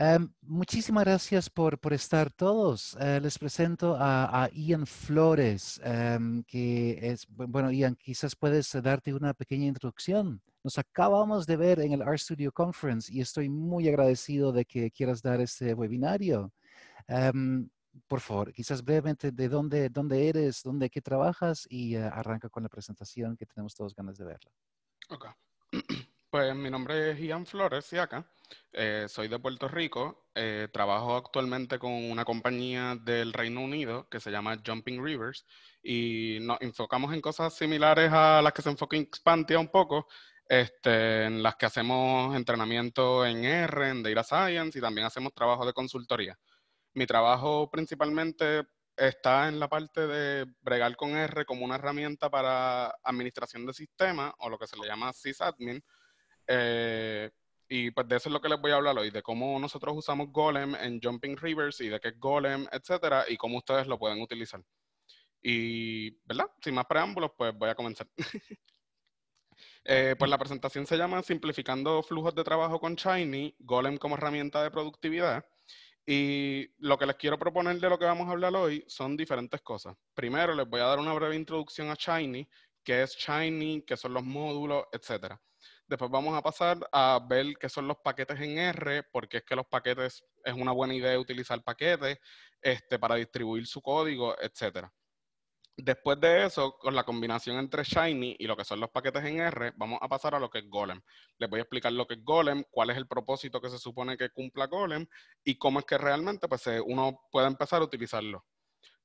Em, muchísimas gracias por, estar todos. Eh, les presento a, Ian Flores, em, que es, bueno, Ian, quizás puedes eh, darte una pequeña introducción. Nos acabamos de ver en el Art Studio Conference y estoy muy agradecido de que quieras dar este webinario. Em, por favor, quizás brevemente de dónde, dónde eres, dónde, qué trabajas y eh, arranca con la presentación que tenemos todos ganas de verla. Okay. Pues mi nombre es Ian Flores eh, soy de Puerto Rico, eh, trabajo actualmente con una compañía del Reino Unido que se llama Jumping Rivers y nos enfocamos en cosas similares a las que se enfoca Expantia un poco, este, en las que hacemos entrenamiento en R, en Data Science y también hacemos trabajo de consultoría. Mi trabajo principalmente está en la parte de bregar con R como una herramienta para administración de sistemas o lo que se le llama sysadmin, eh, y pues de eso es lo que les voy a hablar hoy, de cómo nosotros usamos Golem en Jumping Rivers y de qué es Golem, etcétera, y cómo ustedes lo pueden utilizar. Y, ¿verdad? Sin más preámbulos, pues voy a comenzar. Eh, pues la presentación se llama Simplificando flujos de trabajo con Shiny, Golem como herramienta de productividad. Y lo que les quiero proponer de lo que vamos a hablar hoy son diferentes cosas. Primero, les voy a dar una breve introducción a Shiny, qué es Shiny, qué son los módulos, etcétera. Después vamos a pasar a ver qué son los paquetes en R, porque es que los paquetes es una buena idea utilizar paquetes este, para distribuir su código, etc. Después de eso, con la combinación entre Shiny y lo que son los paquetes en R, vamos a pasar a lo que es Golem. Les voy a explicar lo que es Golem, cuál es el propósito que se supone que cumpla Golem y cómo es que realmente pues, uno puede empezar a utilizarlo.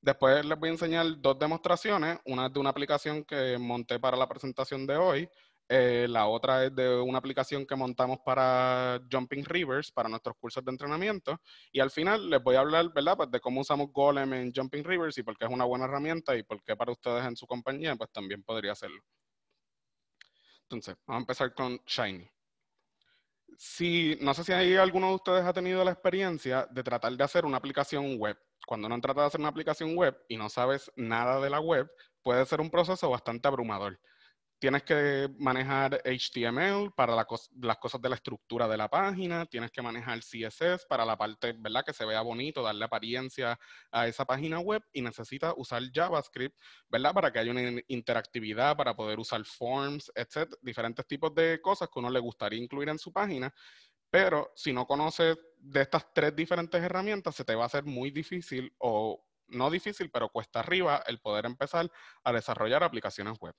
Después les voy a enseñar dos demostraciones, una de una aplicación que monté para la presentación de hoy, eh, la otra es de una aplicación que montamos para Jumping Rivers, para nuestros cursos de entrenamiento. Y al final les voy a hablar, pues, de cómo usamos Golem en Jumping Rivers y por qué es una buena herramienta y por qué para ustedes en su compañía, pues también podría hacerlo. Entonces, vamos a empezar con Shiny. Si, no sé si alguno de ustedes ha tenido la experiencia de tratar de hacer una aplicación web. Cuando uno trata de hacer una aplicación web y no sabes nada de la web, puede ser un proceso bastante abrumador tienes que manejar HTML para las cosas de la estructura de la página, tienes que manejar CSS para la parte, ¿verdad? Que se vea bonito, darle apariencia a esa página web y necesitas usar JavaScript, ¿verdad? Para que haya una interactividad, para poder usar forms, etc. Diferentes tipos de cosas que uno le gustaría incluir en su página. Pero si no conoces de estas tres diferentes herramientas, se te va a hacer muy difícil o no difícil, pero cuesta arriba el poder empezar a desarrollar aplicaciones web.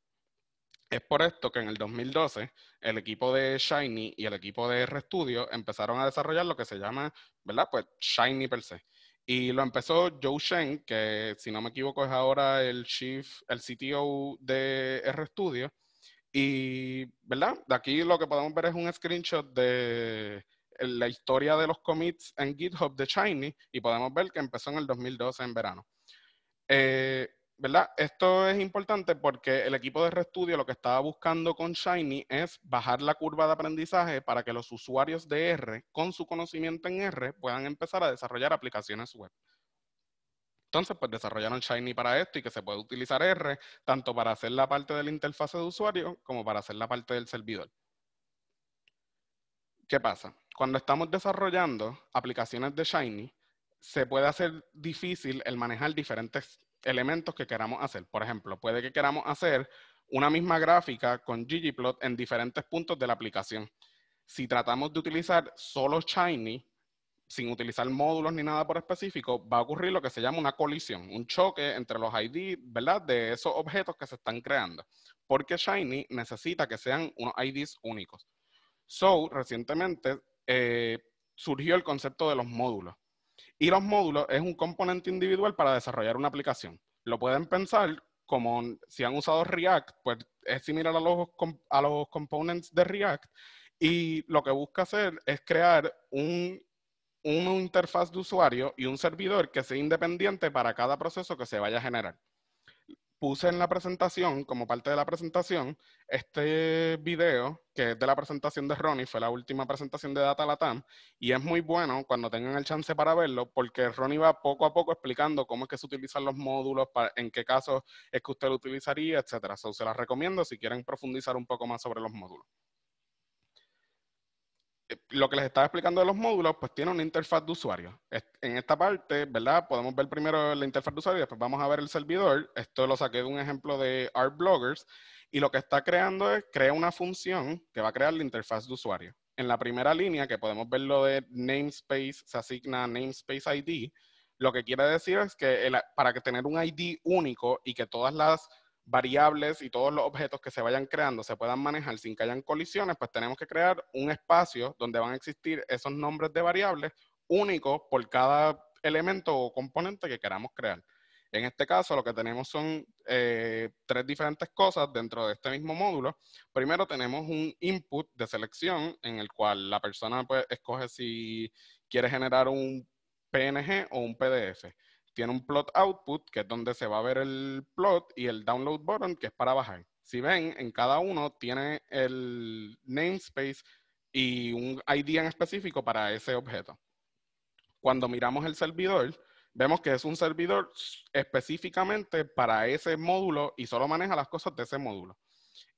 Es por esto que en el 2012 el equipo de Shiny y el equipo de RStudio empezaron a desarrollar lo que se llama, ¿verdad? Pues Shiny per se. Y lo empezó Joe Shen, que si no me equivoco es ahora el chief, el CTO de RStudio. Y, ¿verdad? De aquí lo que podemos ver es un screenshot de la historia de los commits en GitHub de Shiny y podemos ver que empezó en el 2012 en verano. Eh, ¿verdad? Esto es importante porque el equipo de RStudio lo que estaba buscando con Shiny es bajar la curva de aprendizaje para que los usuarios de R, con su conocimiento en R, puedan empezar a desarrollar aplicaciones web. Entonces, pues desarrollaron Shiny para esto y que se puede utilizar R tanto para hacer la parte de la interfase de usuario como para hacer la parte del servidor. ¿Qué pasa? Cuando estamos desarrollando aplicaciones de Shiny, se puede hacer difícil el manejar diferentes elementos que queramos hacer. Por ejemplo, puede que queramos hacer una misma gráfica con ggplot en diferentes puntos de la aplicación. Si tratamos de utilizar solo Shiny, sin utilizar módulos ni nada por específico, va a ocurrir lo que se llama una colisión, un choque entre los IDs ¿verdad? De esos objetos que se están creando. Porque Shiny necesita que sean unos IDs únicos. So, recientemente eh, surgió el concepto de los módulos. Y los módulos es un componente individual para desarrollar una aplicación. Lo pueden pensar como si han usado React, pues es similar a los, a components de React. Y lo que busca hacer es crear un, una interfaz de usuario y un servidor que sea independiente para cada proceso que se vaya a generar puse en la presentación, como parte de la presentación, este video que es de la presentación de Ronnie, fue la última presentación de Data Latam, y es muy bueno cuando tengan el chance para verlo, porque Ronnie va poco a poco explicando cómo es que se utilizan los módulos, para, en qué casos es que usted lo utilizaría, etc. se las recomiendo si quieren profundizar un poco más sobre los módulos. Eh, lo que les estaba explicando de los módulos, pues tiene una interfaz de usuario. En esta parte, ¿verdad? Podemos ver primero la interfaz de usuario y después vamos a ver el servidor. Esto lo saqué de un ejemplo de Art Bloggers. Y lo que está creando es, crea una función que va a crear la interfaz de usuario. En la primera línea, que podemos ver lo de namespace, se asigna namespace ID. Lo que quiere decir es que para para tener un ID único y que todas las variables y todos los objetos que se vayan creando se puedan manejar sin que hayan colisiones, pues tenemos que crear un espacio donde van a existir esos nombres de variables únicos por cada elemento o componente que queramos crear. En este caso, lo que tenemos son eh, tres diferentes cosas dentro de este mismo módulo. Primero, tenemos un input de selección en el cual la persona pues, escoge si quiere generar un PNG o un PDF tiene un plot output, que es donde se va a ver el plot, y el download button, que es para bajar. Si ven, en cada uno tiene el namespace y un ID en específico para ese objeto. Cuando miramos el servidor, vemos que es un servidor específicamente para ese módulo y solo maneja las cosas de ese módulo.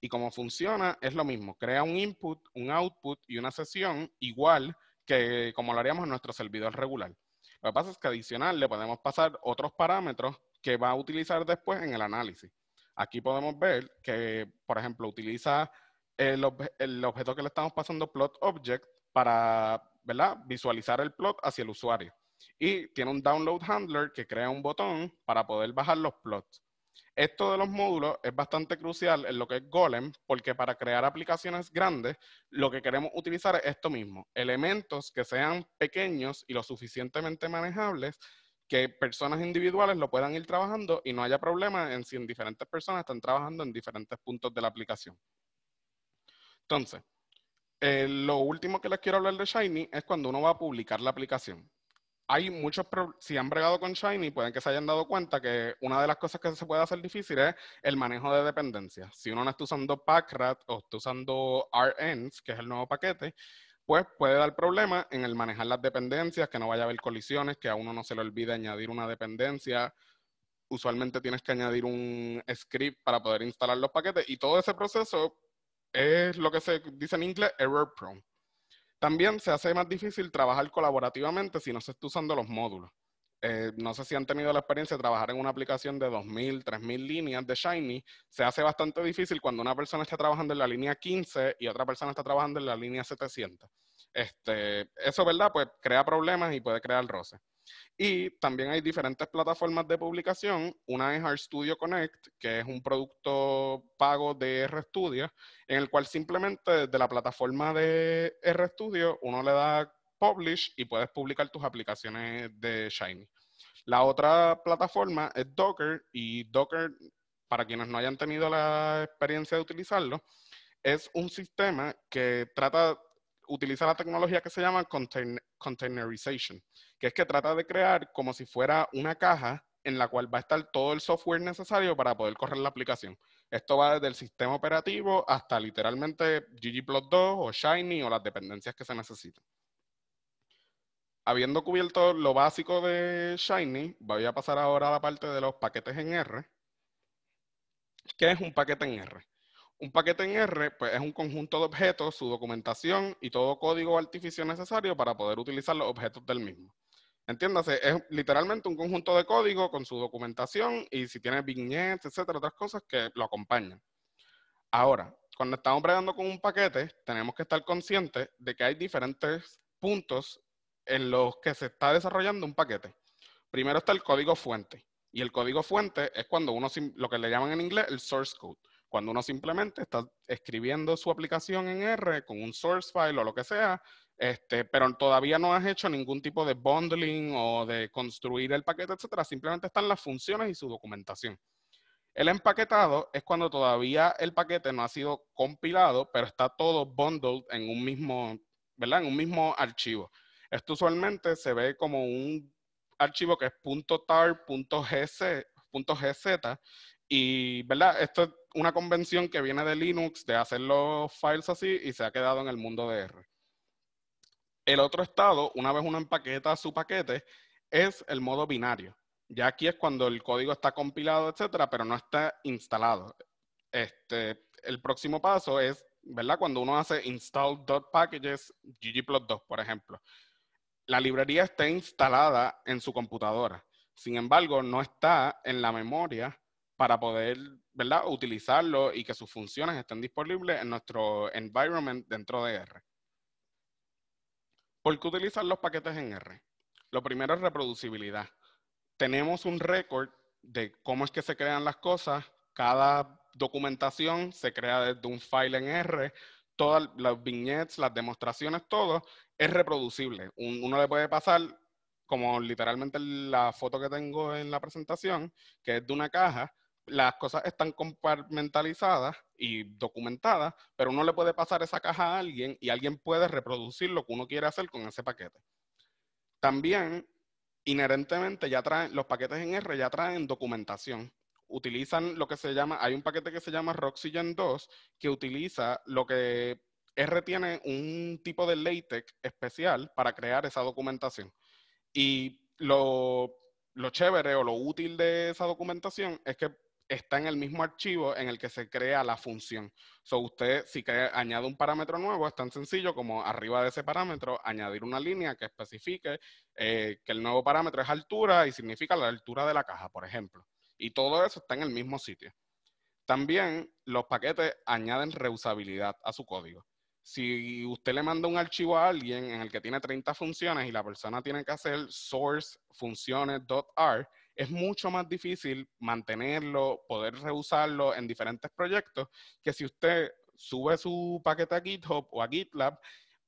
Y como funciona, es lo mismo. Crea un input, un output y una sesión igual que como lo haríamos en nuestro servidor regular. Lo que pasa es que adicional le podemos pasar otros parámetros que va a utilizar después en el análisis. Aquí podemos ver que, por ejemplo, utiliza el, objeto que le estamos pasando plot object para visualizar el plot hacia el usuario. Y tiene un download handler que crea un botón para poder bajar los plots. Esto de los módulos es bastante crucial en lo que es Golem, porque para crear aplicaciones grandes, lo que queremos utilizar es esto mismo, elementos que sean pequeños y lo suficientemente manejables que personas individuales lo puedan ir trabajando y no haya problema en si en diferentes personas están trabajando en diferentes puntos de la aplicación. Entonces, eh, lo último que les quiero hablar de Shiny es cuando uno va a publicar la aplicación hay muchos, si han bregado con Shiny, pueden que se hayan dado cuenta que una de las cosas que se puede hacer difícil es el manejo de dependencias. Si uno no está usando Packrat o está usando RNs, que es el nuevo paquete, pues puede dar problema en el manejar las dependencias, que no vaya a haber colisiones, que a uno no se le olvide añadir una dependencia. Usualmente tienes que añadir un script para poder instalar los paquetes y todo ese proceso es lo que se dice en inglés error prone. También se hace más difícil trabajar colaborativamente si no se está usando los módulos. Eh, no sé si han tenido la experiencia de trabajar en una aplicación de 2.000, 3.000 líneas de Shiny, se hace bastante difícil cuando una persona está trabajando en la línea 15 y otra persona está trabajando en la línea 700. Este, eso, ¿verdad? Pues crea problemas y puede crear roces. Y también hay diferentes plataformas de publicación. Una es RStudio Connect, que es un producto pago de RStudio, en el cual simplemente desde la plataforma de RStudio uno le da publish y puedes publicar tus aplicaciones de Shiny. La otra plataforma es Docker y Docker, para quienes no hayan tenido la experiencia de utilizarlo, es un sistema que trata utiliza la tecnología que se llama containerization, que es que trata de crear como si fuera una caja en la cual va a estar todo el software necesario para poder correr la aplicación. Esto va desde el sistema operativo hasta literalmente ggplot2 o Shiny o las dependencias que se necesitan. Habiendo cubierto lo básico de Shiny, voy a pasar ahora a la parte de los paquetes en R. ¿Qué es un paquete en R? Un paquete en R pues, es un conjunto de objetos, su documentación y todo código artificio necesario para poder utilizar los objetos del mismo. Entiéndase, es literalmente un conjunto de código con su documentación y si tiene vignettes, etcétera, otras cosas que lo acompañan. Ahora, cuando estamos bregando con un paquete, tenemos que estar conscientes de que hay diferentes puntos en los que se está desarrollando un paquete. Primero está el código fuente. Y el código fuente es cuando uno, lo que le llaman en inglés, el source code. Cuando uno simplemente está escribiendo su aplicación en R con un source file o lo que sea, este, pero todavía no has hecho ningún tipo de bundling o de construir el paquete, etcétera. Simplemente están las funciones y su documentación. El empaquetado es cuando todavía el paquete no ha sido compilado, pero está todo bundled en un mismo, ¿verdad? En un mismo archivo. Esto usualmente se ve como un archivo que es .tar.gz, .gz, y, ¿verdad? Esto es una convención que viene de Linux, de hacer los files así, y se ha quedado en el mundo de R. El otro estado, una vez uno empaqueta su paquete, es el modo binario. Ya aquí es cuando el código está compilado, etcétera, pero no está instalado. Este, el próximo paso es, ¿verdad? Cuando uno hace install.packages ggplot2, por ejemplo. La librería está instalada en su computadora. Sin embargo, no está en la memoria para poder, ¿verdad?, utilizarlo y que sus funciones estén disponibles en nuestro environment dentro de R. ¿Por qué utilizar los paquetes en R? Lo primero es reproducibilidad. Tenemos un récord de cómo es que se crean las cosas. Cada documentación se crea desde un file en R. Todas las vignettes, las demostraciones, todo es reproducible. Uno le puede pasar como literalmente la foto que tengo en la presentación, que es de una caja, las cosas están compartimentalizadas y documentadas, pero uno le puede pasar esa caja a alguien y alguien puede reproducir lo que uno quiere hacer con ese paquete. También, inherentemente, ya traen, los paquetes en R ya traen documentación. Utilizan lo que se llama, hay un paquete que se llama Roxygen 2 que utiliza lo que R tiene un tipo de latex especial para crear esa documentación. Y lo, lo chévere o lo útil de esa documentación es que está en el mismo archivo en el que se crea la función. So, usted, si añade un parámetro nuevo, es tan sencillo como arriba de ese parámetro añadir una línea que especifique eh, que el nuevo parámetro es altura y significa la altura de la caja, por ejemplo. Y todo eso está en el mismo sitio. También los paquetes añaden reusabilidad a su código. Si usted le manda un archivo a alguien en el que tiene 30 funciones y la persona tiene que hacer source funciones.r, es mucho más difícil mantenerlo, poder reusarlo en diferentes proyectos que si usted sube su paquete a GitHub o a GitLab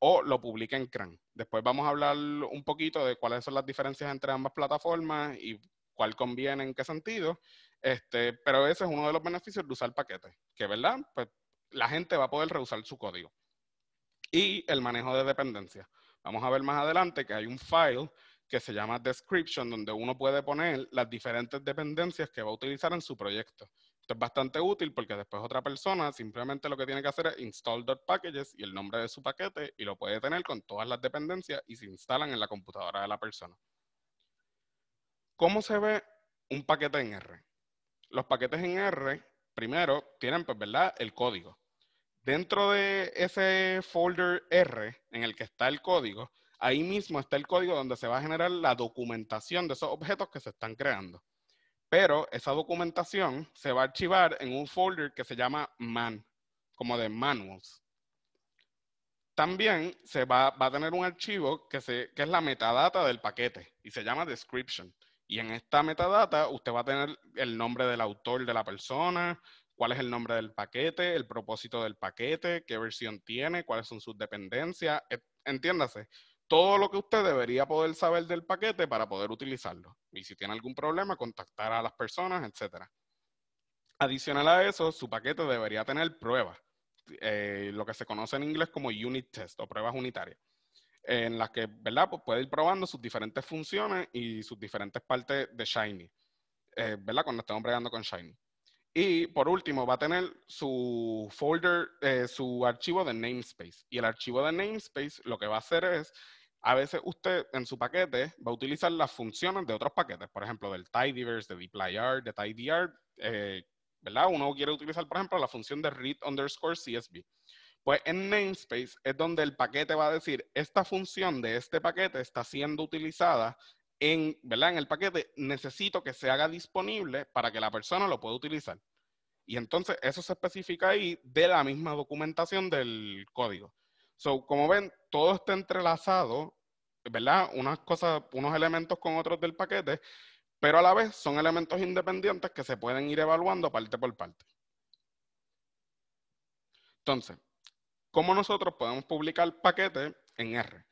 o lo publica en CRAN. Después vamos a hablar un poquito de cuáles son las diferencias entre ambas plataformas y cuál conviene en qué sentido. Este, pero ese es uno de los beneficios de usar paquetes, que verdad, pues la gente va a poder reusar su código. Y el manejo de dependencias. Vamos a ver más adelante que hay un file que se llama Description, donde uno puede poner las diferentes dependencias que va a utilizar en su proyecto. Esto es bastante útil porque después otra persona simplemente lo que tiene que hacer es install.packages y el nombre de su paquete y lo puede tener con todas las dependencias y se instalan en la computadora de la persona. ¿Cómo se ve un paquete en R? Los paquetes en R, primero, tienen, pues, ¿verdad?, el código. Dentro de ese folder R en el que está el código, ahí mismo está el código donde se va a generar la documentación de esos objetos que se están creando. Pero esa documentación se va a archivar en un folder que se llama man, como de manuals. También se va, a tener un archivo que, que es la metadata del paquete y se llama description. Y en esta metadata usted va a tener el nombre del autor de la persona, cuál es el nombre del paquete, el propósito del paquete, qué versión tiene, cuáles son sus dependencias, entiéndase todo lo que usted debería poder saber del paquete para poder utilizarlo. Y si tiene algún problema, contactar a las personas, etc. Adicional a eso, su paquete debería tener pruebas, eh, lo que se conoce en inglés como unit test o pruebas unitarias, en las que, ¿verdad? Pues puede ir probando sus diferentes funciones y sus diferentes partes de Shiny, eh, ¿verdad? Cuando estamos bregando con Shiny. Y por último, va a tener su folder, eh, su archivo de namespace. Y el archivo de namespace lo que va a hacer es a veces usted en su paquete va a utilizar las funciones de otros paquetes, por ejemplo, del tidyverse, de dplyr, de tidyr, eh, ¿verdad? Uno quiere utilizar, por ejemplo, la función de read underscore CSV. Pues en namespace es donde el paquete va a decir, esta función de este paquete está siendo utilizada en, ¿verdad? en el paquete, necesito que se haga disponible para que la persona lo pueda utilizar. Y entonces eso se especifica ahí de la misma documentación del código. So, como ven, todo está entrelazado, ¿verdad? Unas cosas, unos elementos con otros del paquete, pero a la vez son elementos independientes que se pueden ir evaluando parte por parte. Entonces, ¿cómo nosotros podemos publicar paquetes en R?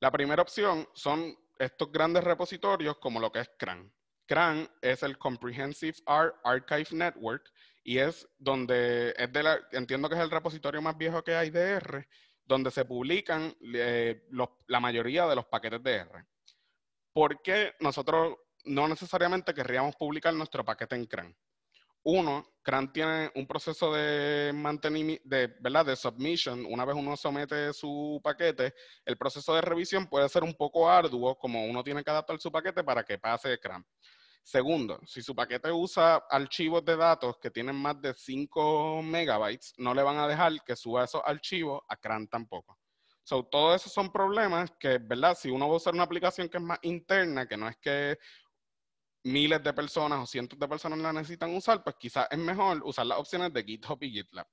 La primera opción son estos grandes repositorios como lo que es CRAN. CRAN es el Comprehensive Art Archive Network y es donde, es de la, entiendo que es el repositorio más viejo que hay de R, donde se publican eh, la mayoría de los paquetes de R. ¿Por qué nosotros no necesariamente querríamos publicar nuestro paquete en CRAN? Uno, CRAN tiene un proceso de de, ¿verdad? de submission. Una vez uno somete su paquete, el proceso de revisión puede ser un poco arduo, como uno tiene que adaptar su paquete para que pase CRAN. Segundo, si su paquete usa archivos de datos que tienen más de 5 megabytes, no le van a dejar que suba esos archivos a CRAN tampoco. todos esos son problemas que, ¿verdad? Si uno va a usar una aplicación que es más interna, que no es que miles de personas o cientos de personas la necesitan usar, pues quizás es mejor usar las opciones de GitHub y GitLab.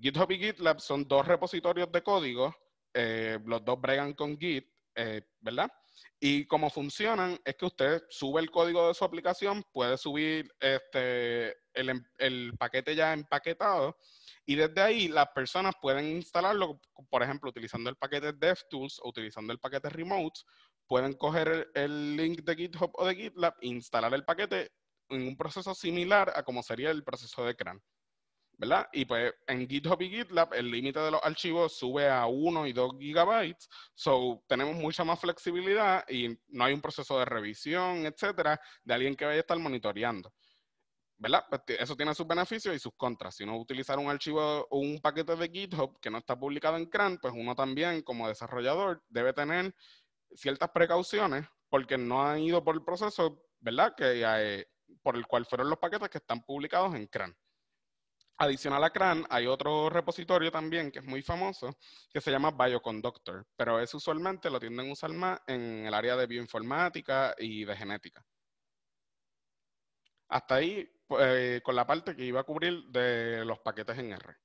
GitHub y GitLab son dos repositorios de código, eh, los dos bregan con Git, eh, ¿verdad? Y cómo funcionan es que usted sube el código de su aplicación, puede subir este, em, el, paquete ya empaquetado y desde ahí las personas pueden instalarlo, por ejemplo, utilizando el paquete DevTools o utilizando el paquete Remotes, pueden coger el, link de GitHub o de GitLab, instalar el paquete en un proceso similar a como sería el proceso de CRAN. ¿verdad? Y pues en GitHub y GitLab el límite de los archivos sube a 1 y 2 gigabytes, so tenemos mucha más flexibilidad y no hay un proceso de revisión, etcétera, de alguien que vaya a estar monitoreando. ¿Verdad? Pues, eso tiene sus beneficios y sus contras. Si uno utilizar un archivo o un paquete de GitHub que no está publicado en CRAN, pues uno también como desarrollador debe tener ciertas precauciones porque no han ido por el proceso, ¿verdad? Que, eh, por el cual fueron los paquetes que están publicados en CRAN. Adicional a CRAN, hay otro repositorio también que es muy famoso, que se llama Bioconductor, pero eso usualmente lo tienden a usar más en el área de bioinformática y de genética. Hasta ahí, pues, eh, con la parte que iba a cubrir de los paquetes en R.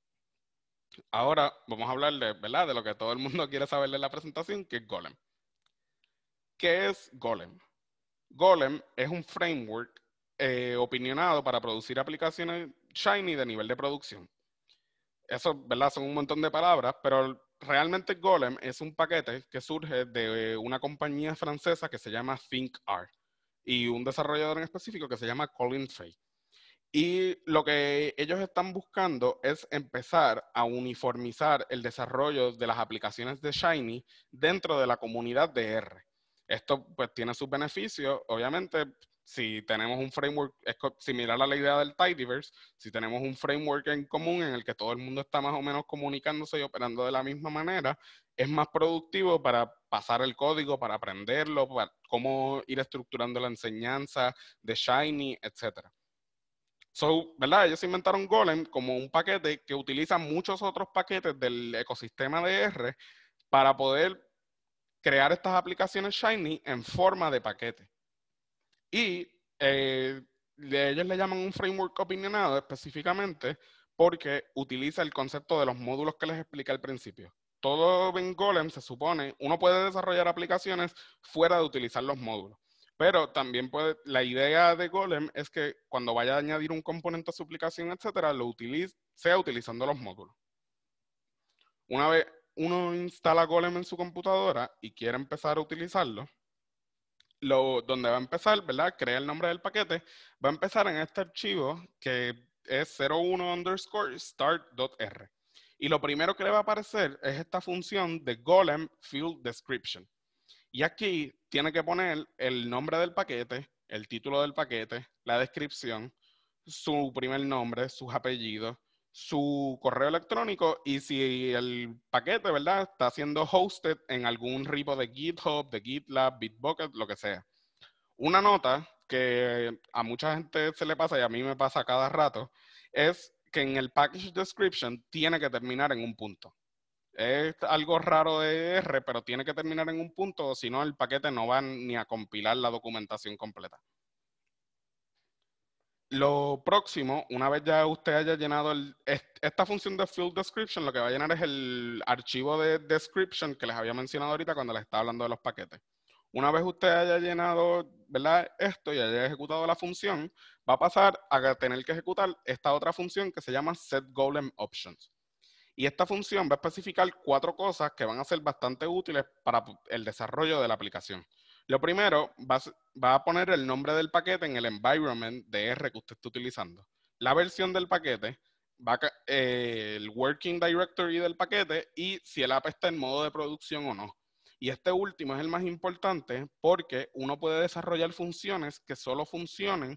Ahora vamos a hablar de, ¿verdad? de lo que todo el mundo quiere saber de la presentación, que es Golem. ¿Qué es Golem? Golem es un framework eh, opinionado para producir aplicaciones Shiny de nivel de producción. Eso, ¿verdad? Son un montón de palabras, pero realmente Golem es un paquete que surge de una compañía francesa que se llama ThinkR y un desarrollador en específico que se llama Colin Fay. Y lo que ellos están buscando es empezar a uniformizar el desarrollo de las aplicaciones de Shiny dentro de la comunidad de R. Esto pues tiene sus beneficios, obviamente si tenemos un framework similar a la idea del Tidyverse, si tenemos un framework en común en el que todo el mundo está más o menos comunicándose y operando de la misma manera, es más productivo para pasar el código, para aprenderlo, para cómo ir estructurando la enseñanza de Shiny, etc. So, ¿verdad? Ellos inventaron Golem como un paquete que utiliza muchos otros paquetes del ecosistema de R para poder crear estas aplicaciones Shiny en forma de paquete. Y de eh, ellos le llaman un framework opinionado específicamente porque utiliza el concepto de los módulos que les expliqué al principio. Todo en Golem se supone, uno puede desarrollar aplicaciones fuera de utilizar los módulos. Pero también la idea de Golem es que cuando vaya a añadir un componente a su aplicación, etcétera, lo utilice, sea utilizando los módulos. Una vez uno instala Golem en su computadora y quiere empezar a utilizarlo, donde va a empezar, ¿verdad? Crea el nombre del paquete. Va a empezar en este archivo que es 01 underscore start.r. Y lo primero que le va a aparecer es esta función de golem field description. Y aquí tiene que poner el nombre del paquete, el título del paquete, la descripción, su primer nombre, sus apellidos, su correo electrónico y si el paquete, ¿verdad? Está siendo hosted en algún repo de GitHub, de GitLab, Bitbucket, lo que sea. Una nota que a mucha gente se le pasa y a mí me pasa cada rato es que en el package description tiene que terminar en un punto. Es algo raro de R, pero tiene que terminar en un punto, si no el paquete no va ni a compilar la documentación completa. Lo próximo, una vez ya usted haya llenado esta función de Field Description, lo que va a llenar es el archivo de description que les había mencionado ahorita cuando les estaba hablando de los paquetes. Una vez usted haya llenado esto y haya ejecutado la función, va a pasar a tener que ejecutar esta otra función que se llama options. Y esta función va a especificar cuatro cosas que van a ser bastante útiles para el desarrollo de la aplicación. Lo primero, va, a poner el nombre del paquete en el environment de R que usted está utilizando. La versión del paquete, eh, el working directory del paquete y si el app está en modo de producción o no. Y este último es el más importante porque uno puede desarrollar funciones que solo funcionen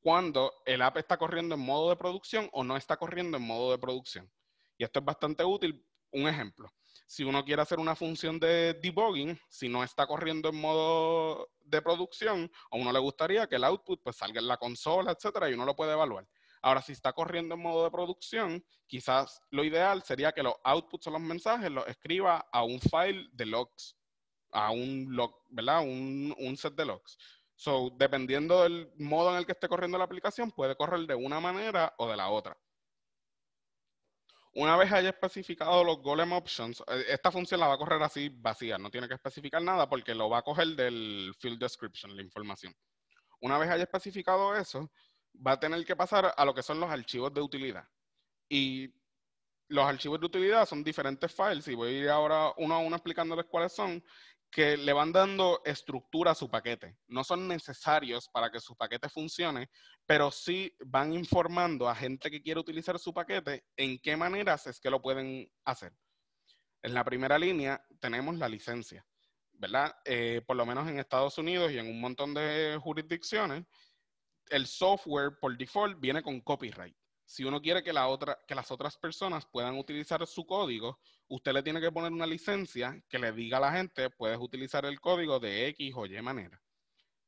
cuando el app está corriendo en modo de producción o no está corriendo en modo de producción. Y esto es bastante útil. Un ejemplo, si uno quiere hacer una función de debugging, si no está corriendo en modo de producción, a uno le gustaría que el output pues, salga en la consola, etcétera, y uno lo puede evaluar. Ahora, si está corriendo en modo de producción, quizás lo ideal sería que los outputs o los mensajes los escriba a un file de logs, a un log, ¿verdad? un set de logs. So, dependiendo del modo en el que esté corriendo la aplicación, puede correr de una manera o de la otra. Una vez haya especificado los golem options, eh, esta función la va a correr así vacía, no tiene que especificar nada porque lo va a coger del field description, la información. Una vez haya especificado eso, va a tener que pasar a lo que son los archivos de utilidad. Y los archivos de utilidad son diferentes files y voy a ir ahora uno a uno explicándoles cuáles son que le van dando estructura a su paquete. No son necesarios para que su paquete funcione, pero sí van informando a gente que quiere utilizar su paquete en qué maneras es que lo pueden hacer. En la primera línea tenemos la licencia, ¿verdad? Eh, por lo menos en Estados Unidos y en un montón de jurisdicciones, el software por default viene con copyright si uno quiere que, la otra, que las otras personas puedan utilizar su código, usted le tiene que poner una licencia que le diga a la gente, puedes utilizar el código de X o Y manera.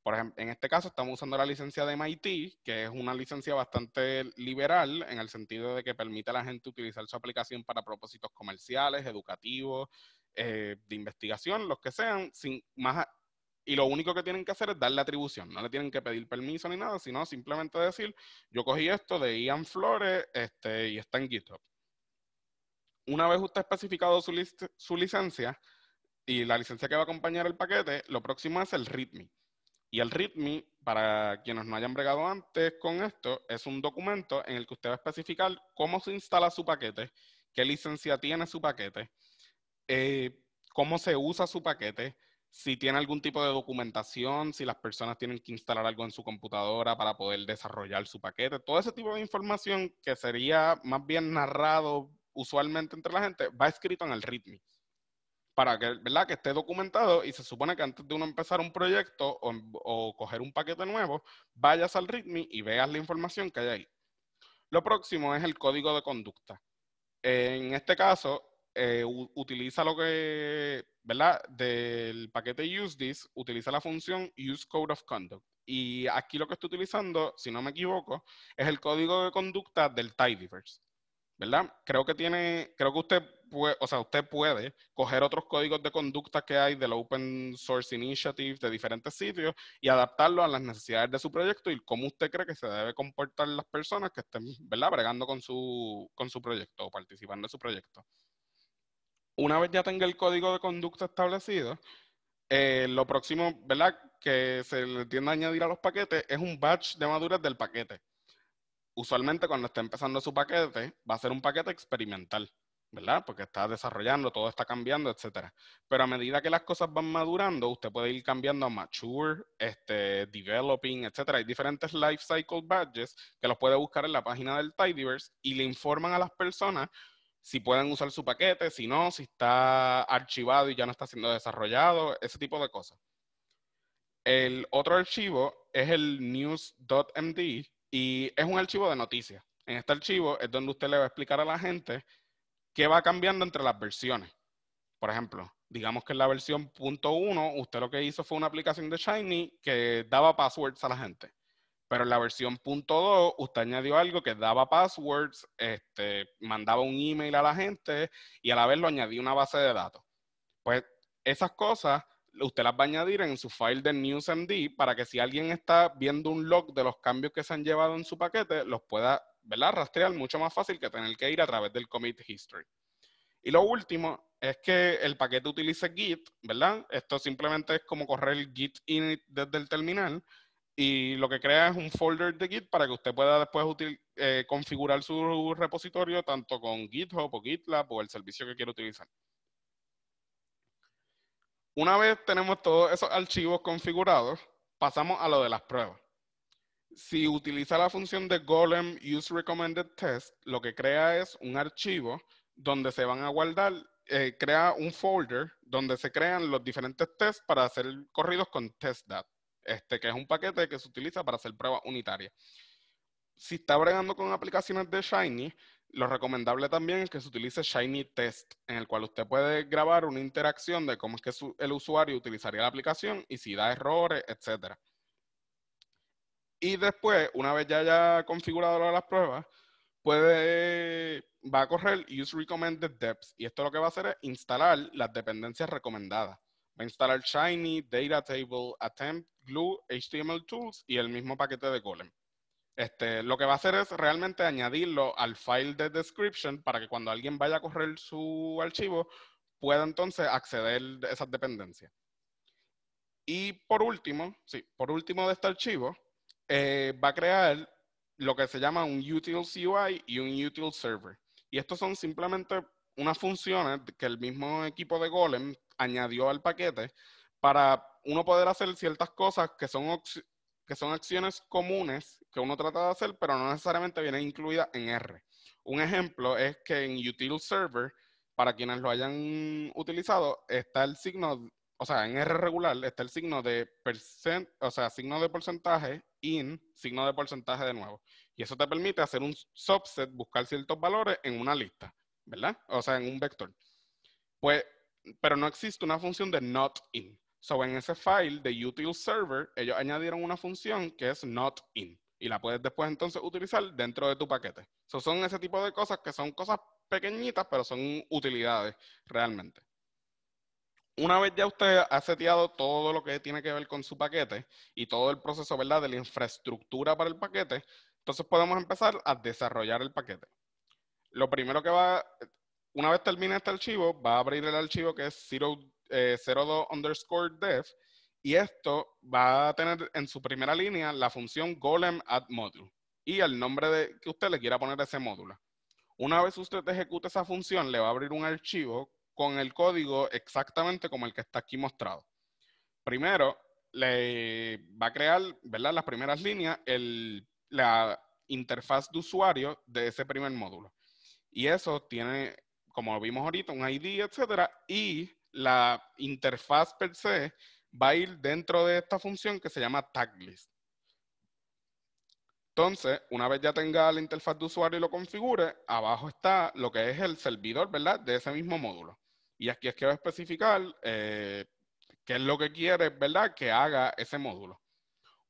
Por ejemplo, en este caso estamos usando la licencia de MIT, que es una licencia bastante liberal en el sentido de que permite a la gente utilizar su aplicación para propósitos comerciales, educativos, eh, de investigación, los que sean, sin, más, y lo único que tienen que hacer es darle atribución. No le tienen que pedir permiso ni nada, sino simplemente decir, yo cogí esto de Ian Flores este, y está en GitHub. Una vez usted ha especificado su, su licencia y la licencia que va a acompañar el paquete, lo próximo es el README. Y el README, para quienes no hayan bregado antes con esto, es un documento en el que usted va a especificar cómo se instala su paquete, qué licencia tiene su paquete, eh, cómo se usa su paquete, si tiene algún tipo de documentación, si las personas tienen que instalar algo en su computadora para poder desarrollar su paquete, todo ese tipo de información que sería más bien narrado usualmente entre la gente, va escrito en el README. Para que, ¿verdad? que esté documentado y se supone que antes de uno empezar un proyecto o, o coger un paquete nuevo, vayas al README y veas la información que hay ahí. Lo próximo es el código de conducta. En este caso, eh, utiliza lo que, ¿verdad? Del paquete use this, utiliza la función use code of conduct. Y aquí lo que estoy utilizando, si no me equivoco, es el código de conducta del tidyverse. ¿Verdad? Creo que tiene, creo que usted puede, o sea, usted puede coger otros códigos de conducta que hay de la Open Source Initiative de diferentes sitios y adaptarlo a las necesidades de su proyecto y cómo usted cree que se debe comportar las personas que estén, ¿verdad? Bregando con su, con su proyecto o participando en su proyecto una vez ya tenga el código de conducta establecido, eh, lo próximo, Que se le tiende a añadir a los paquetes es un batch de madurez del paquete. Usualmente cuando está empezando su paquete, va a ser un paquete experimental, ¿verdad? Porque está desarrollando, todo está cambiando, etc. Pero a medida que las cosas van madurando, usted puede ir cambiando a mature, este, developing, etc. Hay diferentes lifecycle badges que los puede buscar en la página del Tidyverse y le informan a las personas si pueden usar su paquete, si no, si está archivado y ya no está siendo desarrollado, ese tipo de cosas. El otro archivo es el news.md y es un archivo de noticias. En este archivo es donde usted le va a explicar a la gente qué va cambiando entre las versiones. Por ejemplo, digamos que en la versión .1 usted lo que hizo fue una aplicación de Shiny que daba passwords a la gente. Pero en la versión .2 usted añadió algo que daba passwords, este, mandaba un email a la gente y a la vez lo añadía una base de datos. Pues esas cosas usted las va a añadir en su file de NewsMD para que si alguien está viendo un log de los cambios que se han llevado en su paquete, los pueda ¿verdad? rastrear mucho más fácil que tener que ir a través del commit history. Y lo último es que el paquete utilice Git, ¿verdad? Esto simplemente es como correr el Git init desde el terminal y lo que crea es un folder de Git para que usted pueda después eh, configurar su repositorio tanto con GitHub o GitLab o el servicio que quiera utilizar. Una vez tenemos todos esos archivos configurados, pasamos a lo de las pruebas. Si utiliza la función de Golem Use Recommended Test, lo que crea es un archivo donde se van a guardar, eh, crea un folder donde se crean los diferentes tests para hacer corridos con testdat este, que es un paquete que se utiliza para hacer pruebas unitarias. Si está bregando con aplicaciones de Shiny, lo recomendable también es que se utilice Shiny Test, en el cual usted puede grabar una interacción de cómo es que el usuario utilizaría la aplicación y si da errores, etc. Y después, una vez ya haya configurado las pruebas, puede, va a correr Use Recommended Depths. Y esto lo que va a hacer es instalar las dependencias recomendadas. Va a instalar Shiny, Data Table, Attempt Glue, HTML Tools y el mismo paquete de Golem. Este, lo que va a hacer es realmente añadirlo al file de description para que cuando alguien vaya a correr su archivo pueda entonces acceder a esas dependencias. Y por último, sí, por último de este archivo, eh, va a crear lo que se llama un utility UI y un Util.server. Server. Y estos son simplemente unas funciones que el mismo equipo de Golem añadió al paquete para uno poder hacer ciertas cosas que son, que son acciones comunes que uno trata de hacer, pero no necesariamente viene incluidas en R. Un ejemplo es que en Util Server, para quienes lo hayan utilizado, está el signo, o sea, en R regular está el signo de percent, o sea, signo de porcentaje, in, signo de porcentaje de nuevo. Y eso te permite hacer un subset, buscar ciertos valores en una lista, ¿verdad? O sea, en un vector. Pues, pero no existe una función de not in. So, en ese file de util server, ellos añadieron una función que es not in. Y la puedes después entonces utilizar dentro de tu paquete. So, son ese tipo de cosas que son cosas pequeñitas, pero son utilidades realmente. Una vez ya usted ha seteado todo lo que tiene que ver con su paquete y todo el proceso ¿verdad? de la infraestructura para el paquete, entonces podemos empezar a desarrollar el paquete. Lo primero que va, una vez termine este archivo, va a abrir el archivo que es 0 02 eh, underscore def. Y esto va a tener en su primera línea la función golem add module y el nombre de, que usted le quiera poner a ese módulo. Una vez usted ejecute esa función, le va a abrir un archivo con el código exactamente como el que está aquí mostrado. Primero, le va a crear, ¿verdad? Las primeras líneas, la interfaz de usuario de ese primer módulo. Y eso tiene, como vimos ahorita, un ID, etcétera, y la interfaz per se va a ir dentro de esta función que se llama taglist. Entonces, una vez ya tenga la interfaz de usuario y lo configure, abajo está lo que es el servidor, ¿verdad? De ese mismo módulo. Y aquí es que va a especificar eh, qué es lo que quiere, ¿verdad? Que haga ese módulo.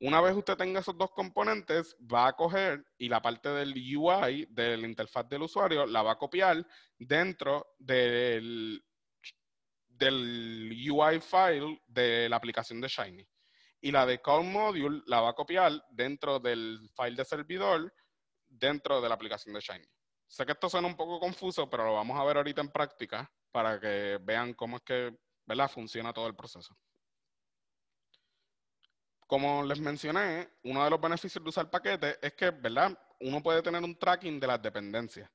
Una vez usted tenga esos dos componentes, va a coger y la parte del UI, de la interfaz del usuario, la va a copiar dentro del del UI file de la aplicación de Shiny. Y la de Call Module la va a copiar dentro del file de servidor, dentro de la aplicación de Shiny. Sé que esto suena un poco confuso, pero lo vamos a ver ahorita en práctica para que vean cómo es que ¿verdad? funciona todo el proceso. Como les mencioné, uno de los beneficios de usar paquetes es que ¿verdad? uno puede tener un tracking de las dependencias.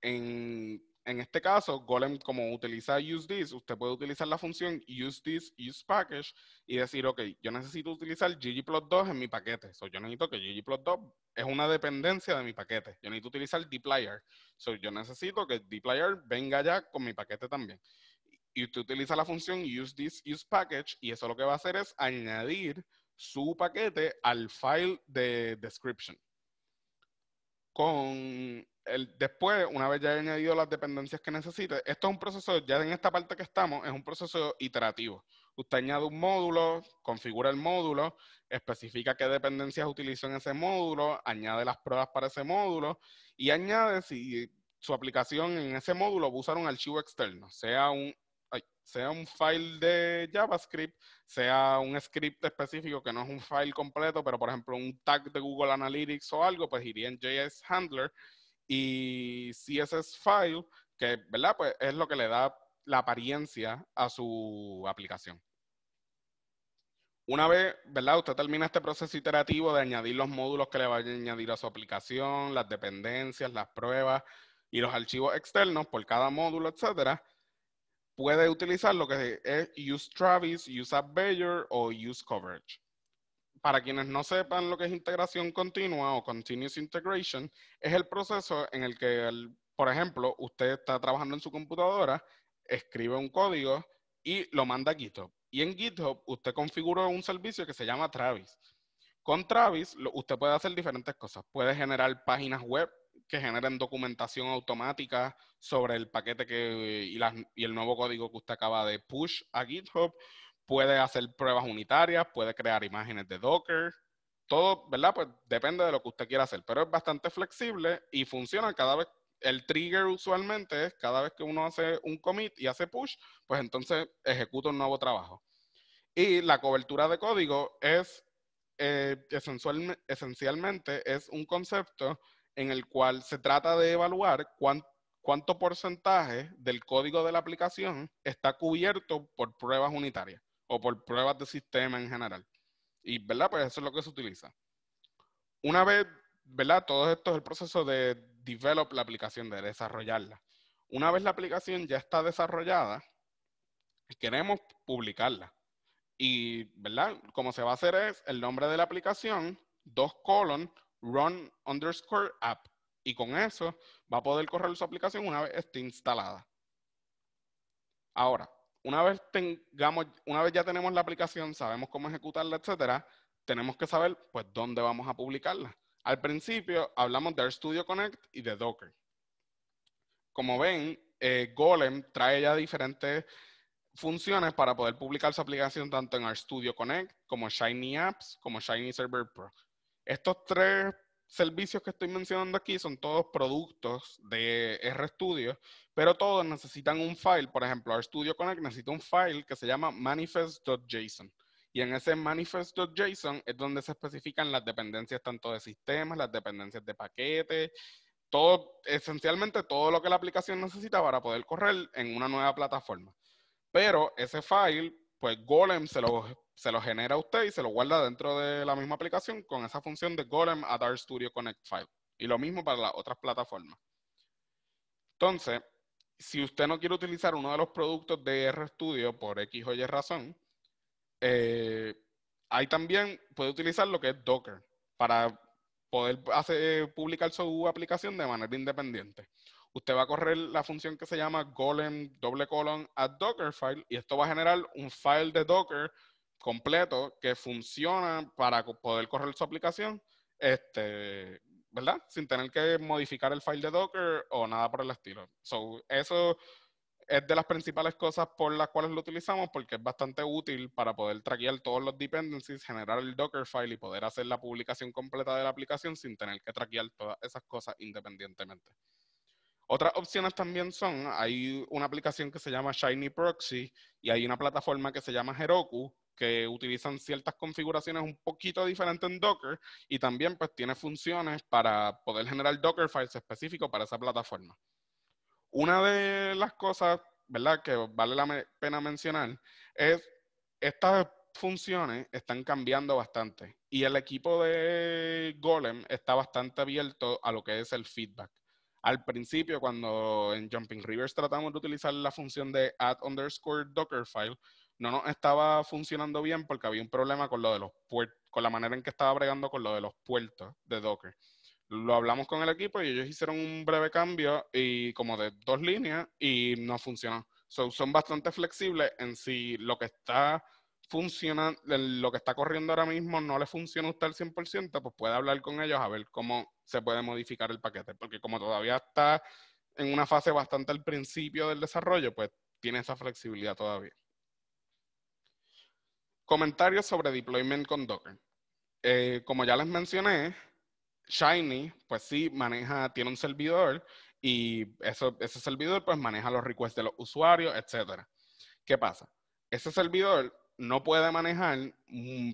En en este caso, Golem, como utiliza use usted puede utilizar la función use this, use package y decir, ok, yo necesito utilizar ggplot2 en mi paquete. So, yo necesito que ggplot2 es una dependencia de mi paquete. Yo necesito utilizar dplyr. So, yo necesito que dplyr venga ya con mi paquete también. Y usted utiliza la función use this, use package y eso lo que va a hacer es añadir su paquete al file de description con el, después, una vez ya he añadido las dependencias que necesite, esto es un proceso, ya en esta parte que estamos, es un proceso iterativo. Usted añade un módulo, configura el módulo, especifica qué dependencias utiliza en ese módulo, añade las pruebas para ese módulo y añade si su aplicación en ese módulo va usar un archivo externo, sea un sea un file de JavaScript, sea un script específico que no es un file completo, pero por ejemplo un tag de Google Analytics o algo, pues iría en JS Handler y CSS File, que pues es lo que le da la apariencia a su aplicación. Una vez, ¿verdad? Usted termina este proceso iterativo de añadir los módulos que le vaya a añadir a su aplicación, las dependencias, las pruebas y los archivos externos por cada módulo, etcétera puede utilizar lo que es use Travis, use App o use Coverage. Para quienes no sepan lo que es integración continua o continuous integration, es el proceso en el que, por ejemplo, usted está trabajando en su computadora, escribe un código y lo manda a GitHub. Y en GitHub usted configura un servicio que se llama Travis. Con Travis usted puede hacer diferentes cosas. Puede generar páginas web, que generen documentación automática sobre el paquete que, y, el nuevo código que usted acaba de push a GitHub. Puede hacer pruebas unitarias, puede crear imágenes de Docker. Todo, ¿verdad? Pues depende de lo que usted quiera hacer, pero es bastante flexible y funciona cada vez. El trigger usualmente es cada vez que uno hace un commit y hace push, pues entonces ejecuta un nuevo trabajo. Y la cobertura de código es eh, esencialmente es un concepto en el cual se trata de evaluar cuánto, porcentaje del código de la aplicación está cubierto por pruebas unitarias o por pruebas de sistema en general. Y, ¿verdad? Pues eso es lo que se utiliza. Una vez, ¿verdad? Todo esto es el proceso de develop la aplicación, de desarrollarla. Una vez la aplicación ya está desarrollada, queremos publicarla. Y, ¿verdad? Como se va a hacer es el nombre de la aplicación, dos colon, run underscore app. Y con eso va a poder correr su aplicación una vez esté instalada. Ahora, una vez tengamos, una vez ya tenemos la aplicación, sabemos cómo ejecutarla, etcétera, tenemos que saber pues dónde vamos a publicarla. Al principio hablamos de RStudio Connect y de Docker. Como ven, eh, Golem trae ya diferentes funciones para poder publicar su aplicación tanto en RStudio Connect como Shiny Apps como Shiny Server Pro. Estos tres servicios que estoy mencionando aquí son todos productos de RStudio, pero todos necesitan un file. Por ejemplo, RStudio Connect necesita un file que se llama manifest.json. Y en ese manifest.json es donde se especifican las dependencias tanto de sistemas, las dependencias de paquetes, todo, esencialmente todo lo que la aplicación necesita para poder correr en una nueva plataforma. Pero ese file, pues Golem se lo se lo genera usted y se lo guarda dentro de la misma aplicación con esa función de Golem a Studio Connect File. Y lo mismo para las otras plataformas. Entonces, si usted no quiere utilizar uno de los productos de RStudio por X o Y razón, eh, ahí también puede utilizar lo que es Docker para poder hacer, publicar su aplicación de manera independiente. Usted va a correr la función que se llama golem doble colon a file y esto va a generar un file de Docker completo que funciona para poder correr su aplicación, este, ¿verdad? Sin tener que modificar el file de Docker o nada por el estilo. So, eso es de las principales cosas por las cuales lo utilizamos porque es bastante útil para poder traquear todos los dependencies, generar el Dockerfile y poder hacer la publicación completa de la aplicación sin tener que traquear todas esas cosas independientemente. Otras opciones también son, hay una aplicación que se llama Shiny Proxy y hay una plataforma que se llama Heroku que utilizan ciertas configuraciones un poquito diferentes en Docker y también pues tiene funciones para poder generar Docker files específicos para esa plataforma. Una de las cosas, ¿verdad?, que vale la pena mencionar es estas funciones están cambiando bastante y el equipo de Golem está bastante abierto a lo que es el feedback. Al principio, cuando en Jumping Rivers tratamos de utilizar la función de add underscore Dockerfile, no nos estaba funcionando bien porque había un problema con lo de los con la manera en que estaba bregando con lo de los puertos de Docker. Lo hablamos con el equipo y ellos hicieron un breve cambio y como de dos líneas y no funcionó. son bastante flexibles en si lo que está funcionando, lo que está corriendo ahora mismo no le funciona a usted al 100%, pues puede hablar con ellos a ver cómo se puede modificar el paquete, porque como todavía está en una fase bastante al principio del desarrollo, pues tiene esa flexibilidad todavía. Comentarios sobre deployment con Docker. Eh, como ya les mencioné, Shiny, pues sí, maneja, tiene un servidor y ese servidor pues maneja los requests de los usuarios, etc. ¿Qué pasa? Ese servidor no puede manejar mm,